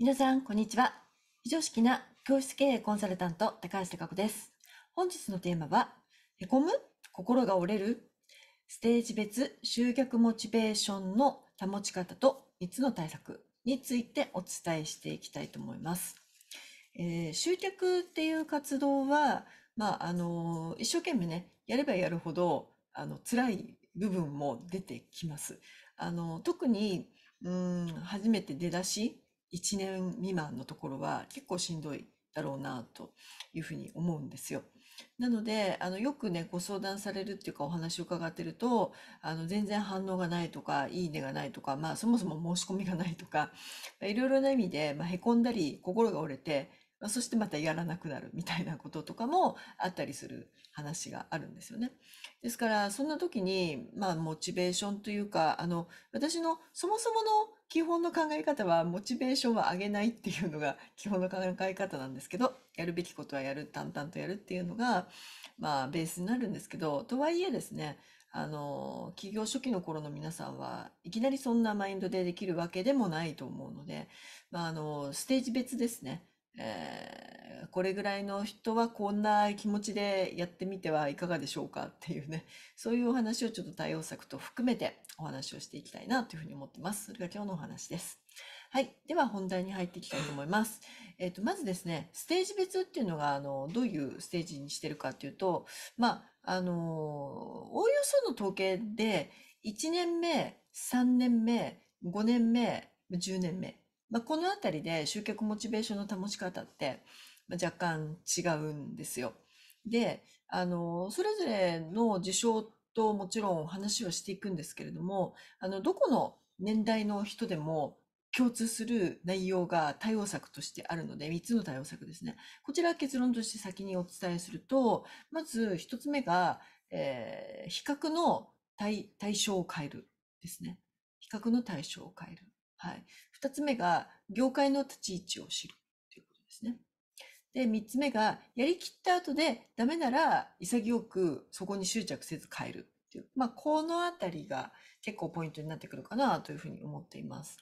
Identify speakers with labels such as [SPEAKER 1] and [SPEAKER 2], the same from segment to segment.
[SPEAKER 1] 皆さん、こんにちは。非常識な教室経営コンサルタント、高橋貴子です。本日のテーマは、へこむ心が折れるステージ別集客モチベーションの保ち方と3つの対策についてお伝えしていきたいと思います。えー、集客っていう活動は、まあ、あの一生懸命ね、やればやるほど、あの、辛い部分も出てきます。あの、特に、うん、初めて出だし1年未満のところは結構しんどいだろうなというふうに思うんですよ。なのであのよくねご相談されるっていうかお話を伺ってるとあの全然反応がないとか「いいね」がないとか、まあ、そもそも申し込みがないとかいろいろな意味で、まあ、へこんだり心が折れて、まあ、そしてまたやらなくなるみたいなこととかもあったりする話があるんですよね。ですからそんな時に、まあ、モチベーションというかあの私のそもそもの基本の考え方は、モチベーションは上げないっていうのが基本の考え方なんですけど、やるべきことはやる、淡々とやるっていうのが、まあ、ベースになるんですけど、とはいえですね、あの、起業初期の頃の皆さんはいきなりそんなマインドでできるわけでもないと思うので、まあ、あの、ステージ別ですね。えこれぐらいの人はこんな気持ちでやってみてはいかがでしょうかっていうね、そういうお話をちょっと対応策と含めてお話をしていきたいなというふうに思ってます。それが今日のお話です。はい。では本題に入っていきたいと思います。えっ、と、まずですね、ステージ別っていうのが、あの、どういうステージにしてるかっていうと、まあ、あの、おおよその統計で、1年目、3年目、5年目、10年目まあ、この辺りで集客モチベーションの保ち方って若干違うんですよ。で、あの、それぞれの事象ともちろん話をしていくんですけれども、あの、どこの年代の人でも共通する内容が対応策としてあるので、3つの対応策ですね。こちら結論として先にお伝えすると、まず1つ目が、えー、比較の対対象を変えるですね。比較の対象を変える。はい。2つ目が、業界の立ち位置を知るということですね。で、3つ目が、やりきった後でダメなら潔くそこに執着せず変えるっていう。まあ、このあたりが結構ポイントになってくるかなというふうに思っています。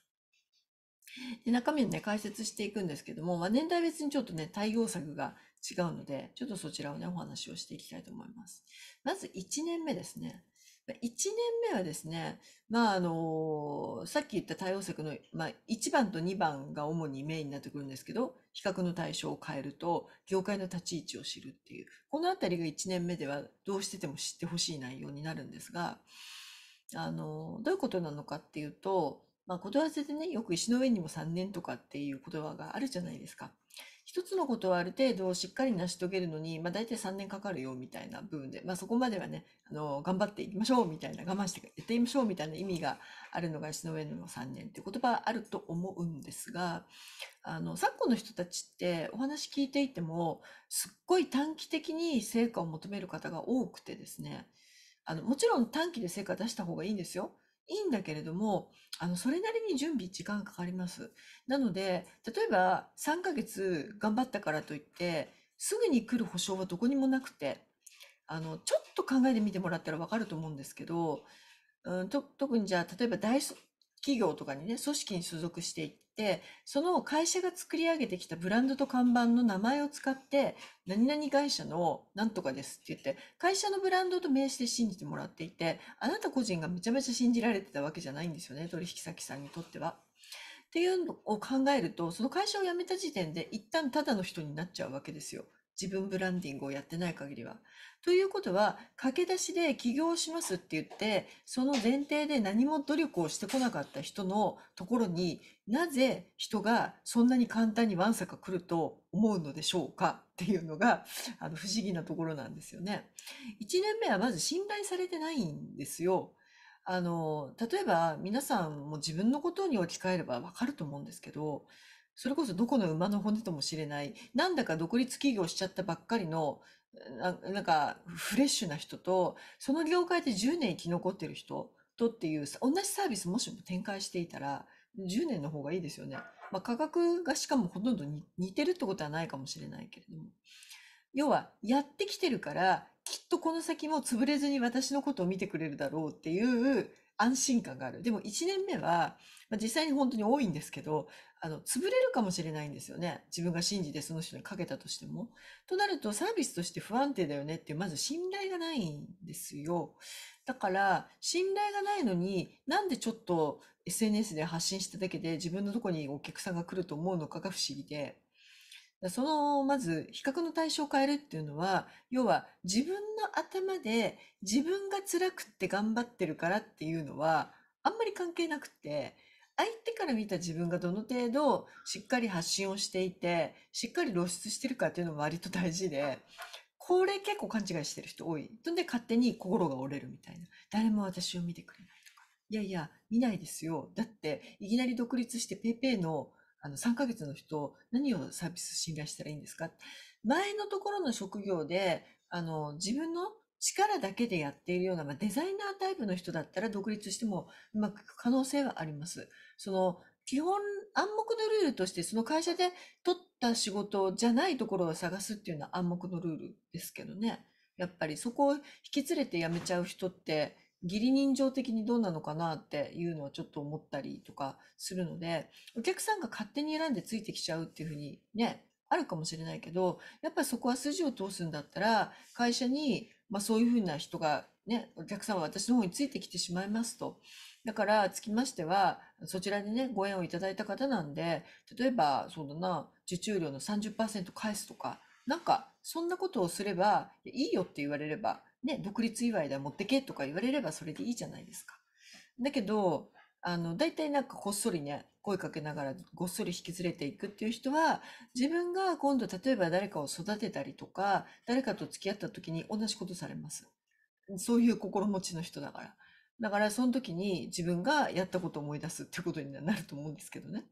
[SPEAKER 1] で中身をね、解説していくんですけども、まあ、年代別にちょっとね、対応策が違うので、ちょっとそちらをね、お話をしていきたいと思います。まず1年目ですね。1年目はですね、まあ、あの、さっき言った対応策の、まあ、1番と2番が主にメインになってくるんですけど、比較の対象を変えると、業界の立ち位置を知るっていう、このあたりが1年目ではどうしてても知ってほしい内容になるんですが、あの、どういうことなのかっていうと、まあ、ことわせでね、よく石の上にも3年とかっていう言葉があるじゃないですか。1つのことはある程度しっかり成し遂げるのに、まあ、大体3年かかるよみたいな部分で、まあ、そこまではねあの頑張っていきましょうみたいな我慢してやってみましょうみたいな意味があるのが石の上の3年って言葉あると思うんですがあの昨今の人たちってお話聞いていてもすっごい短期的に成果を求める方が多くてですねあのもちろん短期で成果出した方がいいんですよ。いいんだけれども、あの、それなりに準備時間かかります。なので、例えば3ヶ月頑張ったからといって、すぐに来る保証はどこにもなくて、あの、ちょっと考えてみてもらったらわかると思うんですけど、うん、と特にじゃあ、例えば大企業とかにね、組織に所属していて、、その会社が作り上げてきたブランドと看板の名前を使って、何々会社のなんとかですって言って、会社のブランドと名刺で信じてもらっていて、あなた個人がめちゃめちゃ信じられてたわけじゃないんですよね、取引先さんにとっては。っていうのを考えると、その会社を辞めた時点で一旦ただの人になっちゃうわけですよ。自分ブランディングをやってない限りは。ということは、駆け出しで起業しますって言って、その前提で何も努力をしてこなかった人のところになぜ人がそんなに簡単にわんさか来ると思うのでしょうかっていうのが、あの、不思議なところなんですよね。1年目はまず信頼されてないんですよ。あの、例えば皆さんも自分のことに置き換えればわかると思うんですけど、それこそどこの馬の骨とも知れない、なんだか独立起業しちゃったばっかりの、ななんかフレッシュな人と、その業界で10年生き残ってる人とっていう、同じサービスもしも展開していたら、10年の方がいいですよね。まあ、価格がしかもほとんど似てるってことはないかもしれないけれども。要は、やってきてるから、きっとこの先も潰れずに私のことを見てくれるだろうっていう安心感がある。でも1年目は、まあ、実際に本当に多いんですけど、あの、潰れるかもしれないんですよね。自分が信じてその人にかけたとしても。となるとサービスとして不安定だよねってまず信頼がないんですよ。だから、信頼がないのに、なんでちょっと SNS で発信しただけで自分のとこにお客さんが来ると思うのかが不思議で。その、まず、比較の対象を変えるっていうのは、要は自分の頭で自分が辛くって頑張ってるからっていうのは、あんまり関係なくて、相手から見た自分がどの程度しっかり発信をしていて、しっかり露出してるかっていうのも割と大事で、これ結構勘違いしてる人多い。そんで勝手に心が折れるみたいな。誰も私を見てくれないとか。いやいや、見ないですよ。だって、いきなり独立してペーペーのあの、3ヶ月の人、何をサービス信頼したらいいんですか前のところの職業で、あの、自分の力だけでやっているような、まあ、デザイナータイプの人だったら独立してもうまく可能性はあります。その、基本、暗黙のルールとして、その会社で取った仕事じゃないところを探すっていうのは暗黙のルールですけどね。やっぱりそこを引き連れて辞めちゃう人って、義理人情的にどうなのかなっていうのはちょっと思ったりとかするので、お客さんが勝手に選んでついてきちゃうっていうふうにね、あるかもしれないけど、やっぱりそこは筋を通すんだったら、会社に、まあそういうふうな人がね、お客さんは私の方についてきてしまいますと。だから、つきましては、そちらにね、ご縁をいただいた方なんで、例えば、そうだな、受注料の30%返すとか、なんか、そんなことをすれば、いいよって言われれば、ね、独立祝いだ、持ってけとか言われればそれでいいじゃないですか。だけど、あの、大体なんかこっそりね、声かけながらごっそり引きずれていくっていう人は、自分が今度例えば誰かを育てたりとか、誰かと付き合った時に同じことされます。そういう心持ちの人だから。だからその時に自分がやったことを思い出すってことになると思うんですけどね。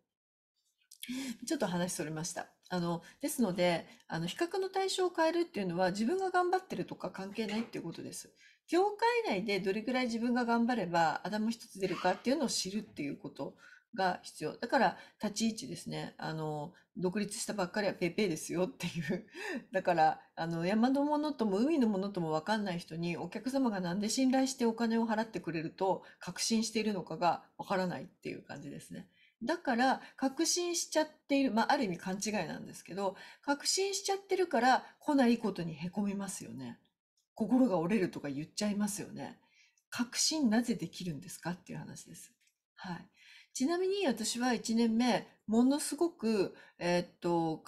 [SPEAKER 1] ちょっと話それました。あの、ですので、あの、比較の対象を変えるっていうのは自分が頑張ってるとか関係ないっていうことです。業界内でどれぐらい自分が頑張ればアダム一つ出るかっていうのを知るっていうことが必要。だから、立ち位置ですね。あの、独立したばっかりはペーペーですよっていう。だから、あの、山のものとも海のものともわかんない人にお客様がなんで信頼してお金を払ってくれると確信しているのかがわからないっていう感じですね。だから、確信しちゃっている。まあ、ある意味勘違いなんですけど、確信しちゃってるから、来ないことにへこみますよね。心が折れるとか言っちゃいますよね。確信なぜできるんですかっていう話です。はい。ちなみに私は1年目、ものすごく、えー、っと、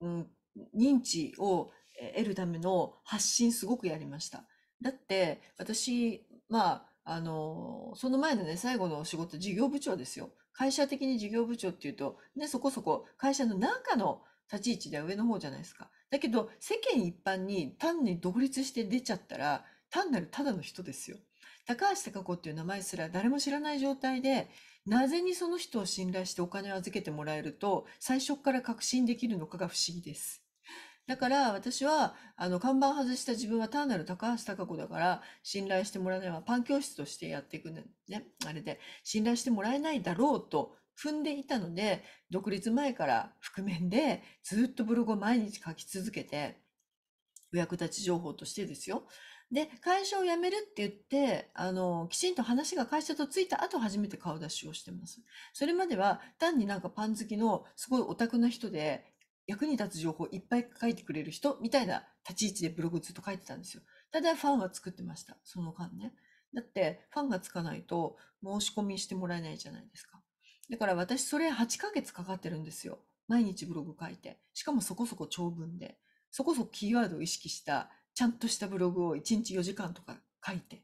[SPEAKER 1] うん、認知を得るための発信すごくやりました。だって、私、まあ、あの、その前のね、最後の仕事、事業部長ですよ。会社的に事業部長っていうと、ね、そこそこ会社の中の立ち位置では上の方じゃないですか。だけど、世間一般に単に独立して出ちゃったら、単なるただの人ですよ。高橋貴子っていう名前すら誰も知らない状態で、なぜにその人を信頼してお金を預けてもらえると、最初から確信できるのかが不思議です。だから私は、あの、看板外した自分は単なる高橋貴子だから、信頼してもらえないわ。パン教室としてやっていくね、あれで、信頼してもらえないだろうと踏んでいたので、独立前から覆面でずっとブログを毎日書き続けて、お役立ち情報としてですよ。で、会社を辞めるって言って、あの、きちんと話が会社とついた後初めて顔出しをしてます。それまでは単になんかパン好きのすごいオタクな人で、役に立つ情報いっぱい書いてくれる人みたいな立ち位置でブログずっと書いてたんですよ。ただファンは作ってました。その間ね。だってファンがつかないと申し込みしてもらえないじゃないですか。だから私それ8ヶ月かかってるんですよ。毎日ブログ書いて。しかもそこそこ長文で。そこそこキーワードを意識した、ちゃんとしたブログを1日4時間とか書いて。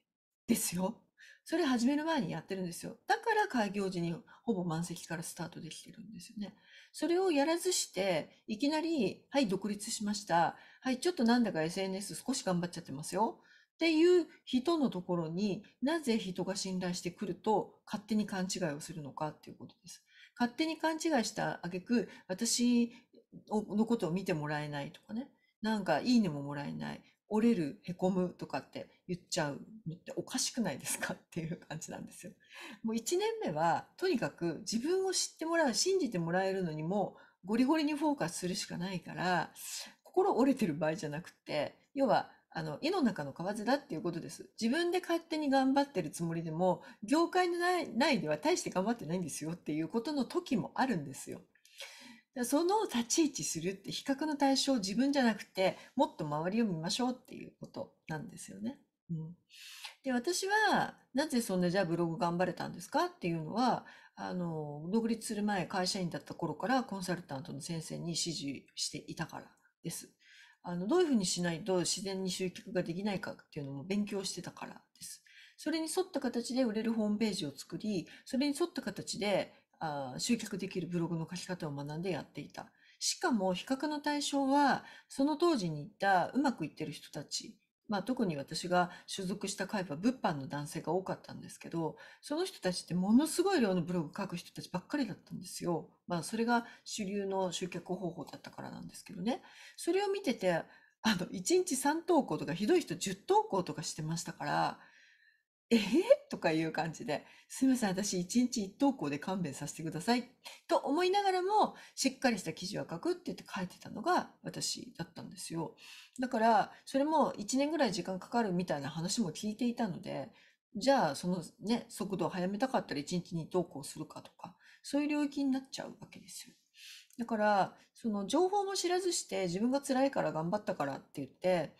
[SPEAKER 1] ですよ。それ始める前にやってるんですよ。だから開業時にほぼ満席からスタートできてるんですよね。それをやらずして、いきなり、はい、独立しました。はい、ちょっとなんだか SNS 少し頑張っちゃってますよ。っていう人のところになぜ人が信頼してくると勝手に勘違いをするのかっていうことです。勝手に勘違いした挙句、私のことを見てもらえないとかね。なんかいいねももらえない。折れる、へこむとかって言っちゃうのっておかしくないですかっていう感じなんですよ。もう1年目はとにかく自分を知ってもらう、信じてもらえるのにもゴリゴリにフォーカスするしかないから、心折れてる場合じゃなくて、要はあの、井の中の蛙だっていうことです。自分で勝手に頑張ってるつもりでも、業界の内では大して頑張ってないんですよっていうことの時もあるんですよ。その立ち位置するって比較の対象自分じゃなくてもっと周りを見ましょうっていうことなんですよね。うん、で私はなぜそんなじゃあブログ頑張れたんですかっていうのはあの独立する前会社員だった頃からコンサルタントの先生に指示していたからです。あのどういうふうにしないと自然に集客ができないかっていうのも勉強してたからです。それに沿った形で売れるホームページを作り、それに沿った形であ集客できるブログの書き方を学んでやっていた。しかも比較の対象は、その当時にいたうまくいってる人たち、まあ特に私が所属した会は物販の男性が多かったんですけど、その人たちってものすごい量のブログ書く人たちばっかりだったんですよ。まあそれが主流の集客方法だったからなんですけどね。それを見てて、あの、1日3投稿とかひどい人10投稿とかしてましたから、ええとかいう感じで、すみません、私一日一投稿で勘弁させてください。と思いながらも、しっかりした記事は書くって言って書いてたのが私だったんですよ。だから、それも1年ぐらい時間かかるみたいな話も聞いていたので、じゃあ、そのね、速度を早めたかったら一日に投稿するかとか、そういう領域になっちゃうわけですよ。だから、その情報も知らずして自分が辛いから頑張ったからって言って、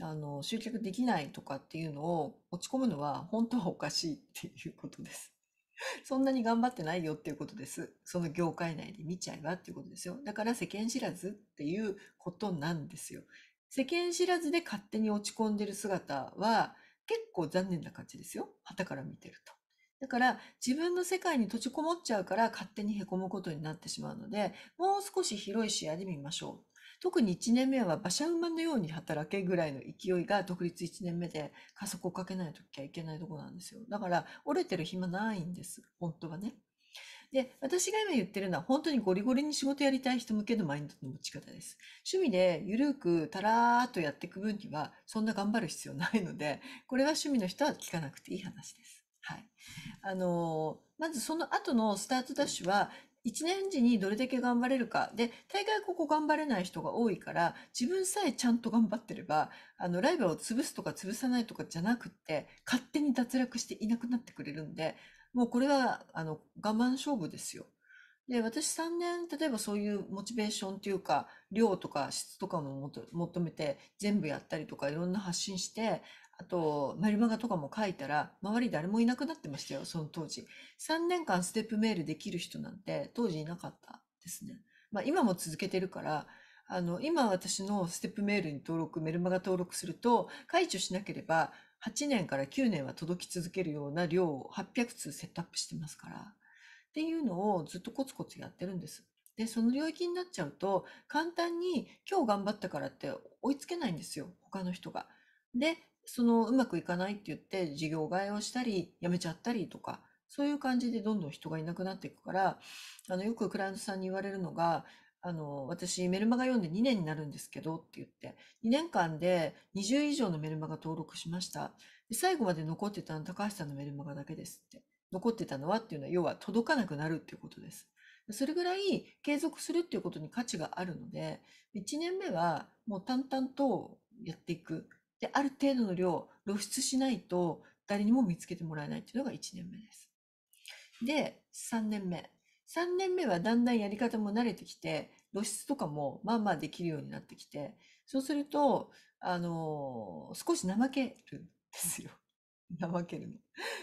[SPEAKER 1] あの、集客できないとかっていうのを落ち込むのは本当はおかしいっていうことです。そんなに頑張ってないよっていうことです。その業界内で見ちゃえばっていうことですよ。だから世間知らずっていうことなんですよ。世間知らずで勝手に落ち込んでる姿は結構残念な感じですよ。旗から見てると。だから自分の世界に閉じこもっちゃうから勝手に凹むことになってしまうので、もう少し広い視野で見ましょう。特に1年目は馬車馬のように働けぐらいの勢いが独立1年目で加速をかけないときゃいけないところなんですよ。だから折れてる暇ないんです。本当はね。で、私が今言ってるのは本当にゴリゴリに仕事やりたい人向けのマインドの持ち方です。趣味でゆるくたらーっとやっていく分にはそんな頑張る必要ないので、これは趣味の人は聞かなくていい話です。はい。あのー、まずその後のスタートダッシュは一年時にどれだけ頑張れるか。で、大概ここ頑張れない人が多いから、自分さえちゃんと頑張ってれば、あの、ライバルを潰すとか潰さないとかじゃなくって、勝手に脱落していなくなってくれるんで、もうこれは、あの、我慢勝負ですよ。で、私3年、例えばそういうモチベーションというか、量とか質とかも求めて全部やったりとかいろんな発信して、あと、メルマガとかも書いたら、周り誰もいなくなってましたよ、その当時。3年間ステップメールできる人なんて当時いなかったですね。まあ今も続けてるから、あの、今私のステップメールに登録、メルマガ登録すると、解除しなければ、8年から9年は届き続けるような量を800通セットアップしてますから。っていうのをずっとコツコツやってるんです。で、その領域になっちゃうと、簡単に今日頑張ったからって追いつけないんですよ、他の人が。で、そのうまくいかないって言って事業替えをしたり、辞めちゃったりとか、そういう感じでどんどん人がいなくなっていくから、あの、よくクライアントさんに言われるのが、あの、私メルマガ読んで2年になるんですけどって言って、2年間で20以上のメルマガ登録しました。で最後まで残ってたの高橋さんのメルマガだけですって。残ってたのはっていうのは、要は届かなくなるっていうことです。それぐらい継続するっていうことに価値があるので、1年目はもう淡々とやっていく。で、ある程度の量露出しないと誰にも見つけてもらえないっていうのが1年目です。で、3年目。3年目はだんだんやり方も慣れてきて、露出とかもまあまあできるようになってきて、そうすると、あのー、少し怠けるんですよ。怠けるの。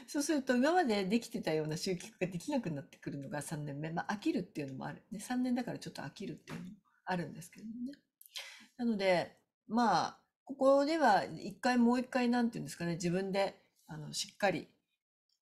[SPEAKER 1] そうすると、今までできてたような集客ができなくなってくるのが3年目。まあ、飽きるっていうのもある。3年だからちょっと飽きるっていうのもあるんですけどね。なので、まあ、ここでは一回もう一回なんていうんですかね、自分であのしっかり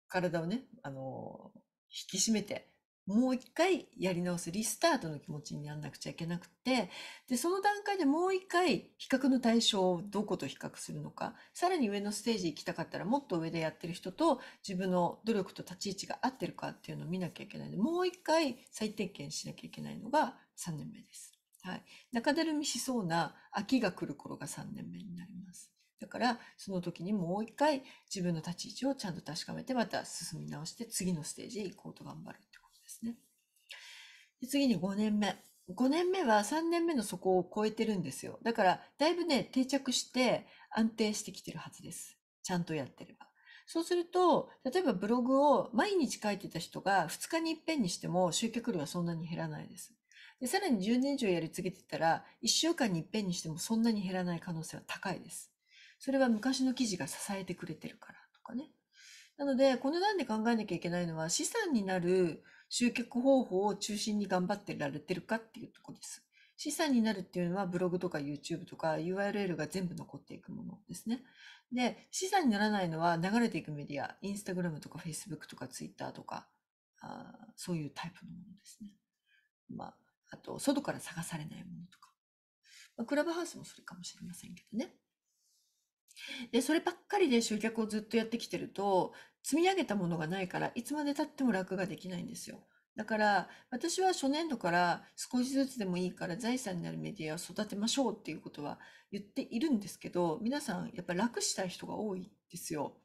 [SPEAKER 1] 体をね、あの引き締めて、もう一回やり直すリスタートの気持ちにならなくちゃいけなくて、で、その段階でもう一回比較の対象をどこと比較するのか、さらに上のステージ行きたかったらもっと上でやってる人と自分の努力と立ち位置が合ってるかっていうのを見なきゃいけないので、もう一回再点検しなきゃいけないのが3年目です。はい、中だるみしそうな秋が来る頃が3年目になります。だからその時にもう一回自分の立ち位置をちゃんと確かめてまた進み直して次のステージへ行こうと頑張るってことですね。で次に5年目。5年目は3年目の底を超えてるんですよ。だからだいぶね定着して安定してきてるはずです。ちゃんとやってれば。そうすると、例えばブログを毎日書いてた人が2日にいっぺんにしても集客量はそんなに減らないです。で、さらに10年以上やり続けてたら、1週間にいっぺんにしてもそんなに減らない可能性は高いです。それは昔の記事が支えてくれてるからとかね。なので、この段で考えなきゃいけないのは、資産になる集客方法を中心に頑張ってられてるかっていうとこです。資産になるっていうのはブログとか YouTube とか URL が全部残っていくものですね。で、資産にならないのは流れていくメディア、Instagram とか Facebook とか Twitter とか、あそういうタイプのものですね。まあ、あと、外から探されないものとか。まあ、クラブハウスもそれかもしれませんけどね。で、そればっかりで集客をずっとやってきてると、積み上げたものがないから、いつまで経っても楽ができないんですよ。だから、私は初年度から少しずつでもいいから財産になるメディアを育てましょうっていうことは言っているんですけど、皆さんやっぱ楽したい人が多いんですよ。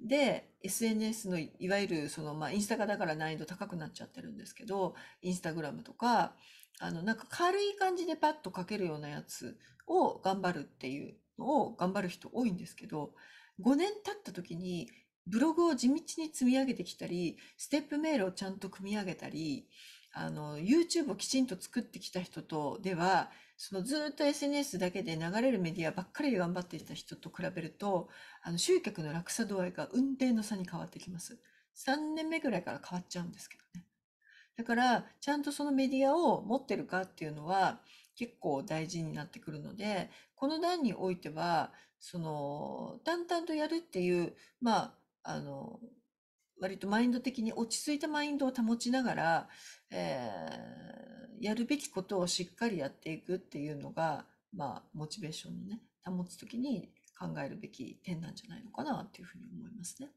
[SPEAKER 1] で、SNS のいわゆるその、まあ、インスタがだから難易度高くなっちゃってるんですけど、インスタグラムとか、あの、なんか軽い感じでパッと書けるようなやつを頑張るっていうのを頑張る人多いんですけど、5年経った時にブログを地道に積み上げてきたり、ステップメールをちゃんと組み上げたり、あの、YouTube をきちんと作ってきた人とでは、そのずっと SNS だけで流れるメディアばっかりで頑張っていた人と比べると、あの、集客の落差度合いが運転の差に変わってきます。3年目ぐらいから変わっちゃうんですけどね。だから、ちゃんとそのメディアを持ってるかっていうのは結構大事になってくるので、この段においては、その、淡々とやるっていう、まあ、あの、割とマインド的に落ち着いたマインドを保ちながら、えー、やるべきことをしっかりやっていくっていうのが、まあ、モチベーションのね、保つときに考えるべき点なんじゃないのかなっていうふうに思いますね。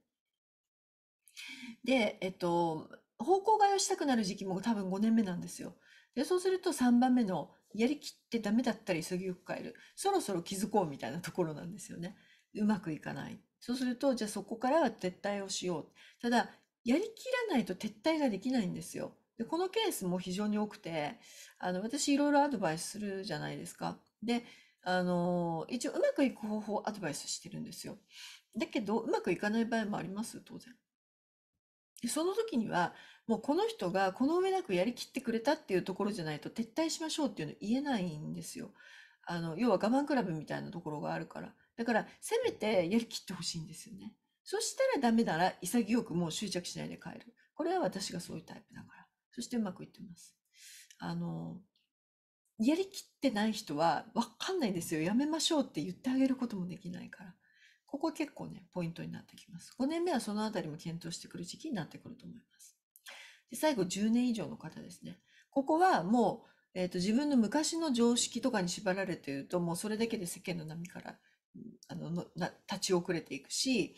[SPEAKER 1] で、えっと、方向替えをしたくなる時期も多分5年目なんですよ。で、そうすると3番目の、やりきってダメだったり急ぎよく変える。そろそろ気づこうみたいなところなんですよね。うまくいかない。そうすると、じゃあそこからは撤退をしよう。ただ、やりきらないと撤退ができないんですよ。で、このケースも非常に多くて、あの、私いろいろアドバイスするじゃないですか。で、あの、一応うまくいく方法をアドバイスしてるんですよ。だけど、うまくいかない場合もあります、当然。その時には、もうこの人がこの上なくやりきってくれたっていうところじゃないと撤退しましょうっていうの言えないんですよ。あの、要は我慢比べみたいなところがあるから。だから、せめてやりきってほしいんですよね。そしたらダメなら潔くもう執着しないで帰る。これは私がそういうタイプだから。そしてうまくいってます。あの、やりきってない人はわかんないんですよ。やめましょうって言ってあげることもできないから。ここ結構ね、ポイントになってきます。5年目はそのあたりも検討してくる時期になってくると思います。で最後、10年以上の方ですね。ここはもう、えーと、自分の昔の常識とかに縛られていると、もうそれだけで世間の波からあの立ち遅れていくし、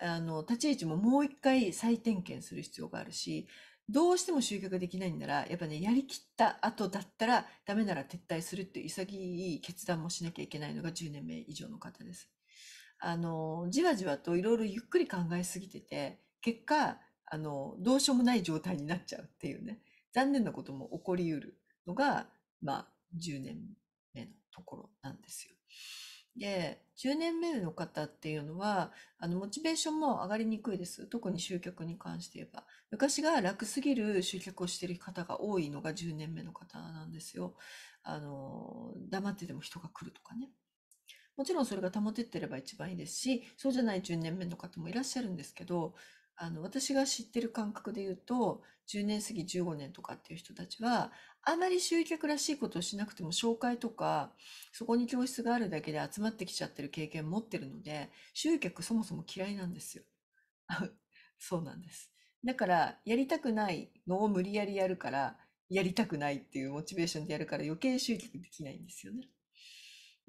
[SPEAKER 1] あの立ち位置ももう一回再点検する必要があるし、どうしても集客できないんなら、やっぱね、やりきった後だったら、ダメなら撤退するっていう潔い決断もしなきゃいけないのが10年目以上の方です。あの、じわじわといろいろゆっくり考えすぎてて、結果、あの、どうしようもない状態になっちゃうっていうね、残念なことも起こりうるのが、まあ、10年目のところなんですよ。で、10年目の方っていうのは、あの、モチベーションも上がりにくいです。特に集客に関して言えば。昔が楽すぎる集客をしている方が多いのが10年目の方なんですよ。あの、黙ってても人が来るとかね。もちろんそれが保ててれば一番いいですし、そうじゃない10年目の方もいらっしゃるんですけど、あの、私が知ってる感覚で言うと、10年過ぎ15年とかっていう人たちは、あまり集客らしいことをしなくても紹介とか、そこに教室があるだけで集まってきちゃってる経験持ってるので、集客そもそも嫌いなんですよ。そうなんです。だから、やりたくないのを無理やりやるから、やりたくないっていうモチベーションでやるから余計集客できないんですよね。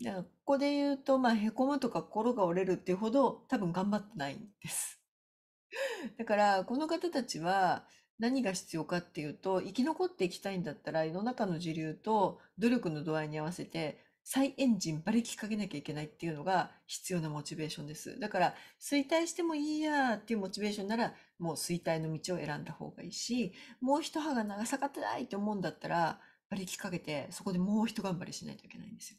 [SPEAKER 1] だからここで言うと、まあ、へこむとか心が折れるっていうほど多分頑張ってないんです。だから、この方たちは何が必要かっていうと、生き残っていきたいんだったら、世の中の時流と努力の度合いに合わせて、再エンジン馬力かけなきゃいけないっていうのが必要なモチベーションです。だから、衰退してもいいやっていうモチベーションなら、もう衰退の道を選んだ方がいいし、もう一歯が長さかってないと思うんだったら、馬力かけて、そこでもう一頑張りしないといけないんですよ。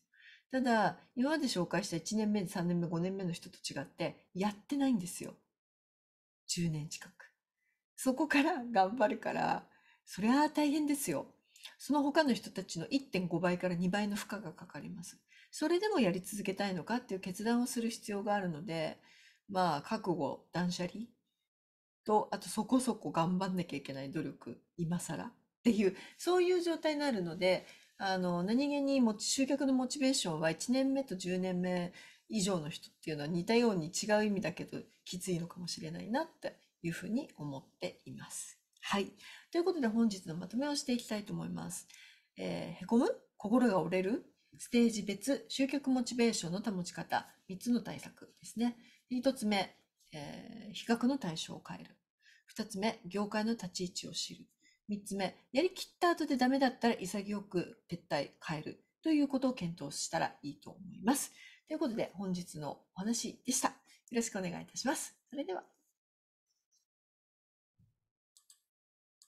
[SPEAKER 1] ただ、今まで紹介した1年目、3年目、5年目の人と違って、やってないんですよ。10年近く。そこから頑張るから、そりゃ大変ですよ。その他の人たちの1.5倍から2倍の負荷がかかります。それでもやり続けたいのかっていう決断をする必要があるので、まあ、覚悟、断捨離と、あとそこそこ頑張んなきゃいけない努力、今更っていう、そういう状態になるので、あの、何気にも集客のモチベーションは1年目と10年目以上の人っていうのは似たように違う意味だけどきついのかもしれないなっていうふうに思っています。はい。ということで本日のまとめをしていきたいと思います。えー、へこむ心が折れるステージ別集客モチベーションの保ち方3つの対策ですね。1つ目、えー、比較の対象を変える。2つ目、業界の立ち位置を知る。3つ目、やりきった後でダメだったら潔く撤退、変えるということを検討したらいいと思います。ということで、本日のお話でした。よろしくお願いいたします。それでは。